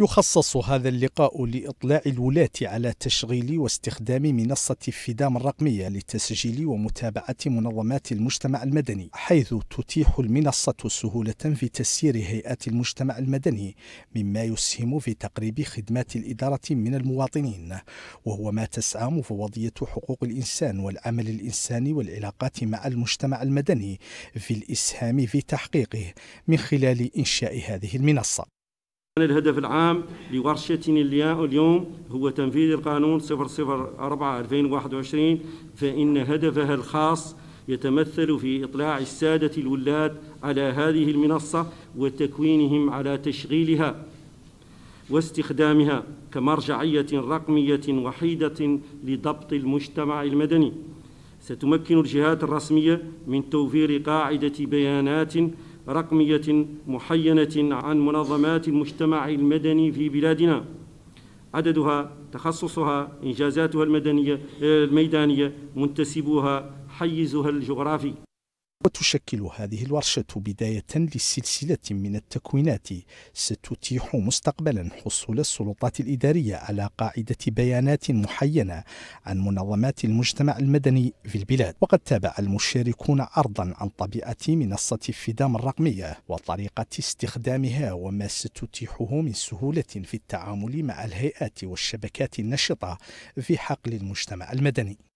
يخصص هذا اللقاء لإطلاع الولاة على تشغيل واستخدام منصة فيدام الرقمية لتسجيل ومتابعة منظمات المجتمع المدني حيث تتيح المنصة سهولة في تسيير هيئات المجتمع المدني مما يسهم في تقريب خدمات الإدارة من المواطنين وهو ما تسعى مفوضية حقوق الإنسان والعمل الإنساني والعلاقات مع المجتمع المدني في الإسهام في تحقيقه من خلال إنشاء هذه المنصة كان الهدف العام لورشتنا اليوم هو تنفيذ القانون 004 2021 فإن هدفها الخاص يتمثل في إطلاع السادة الولاد على هذه المنصة وتكوينهم على تشغيلها واستخدامها كمرجعية رقمية وحيدة لضبط المجتمع المدني ستمكن الجهات الرسمية من توفير قاعدة بيانات رقمية محينة عن منظمات المجتمع المدني في بلادنا عددها تخصصها إنجازاتها المدنية الميدانية منتسبوها حيزها الجغرافي وتشكل هذه الورشة بداية لسلسلة من التكوينات ستتيح مستقبلا حصول السلطات الإدارية على قاعدة بيانات محينة عن منظمات المجتمع المدني في البلاد وقد تابع المشاركون عرضا عن طبيعة منصة فيدام الرقمية وطريقة استخدامها وما ستتيحه من سهولة في التعامل مع الهيئات والشبكات النشطة في حقل المجتمع المدني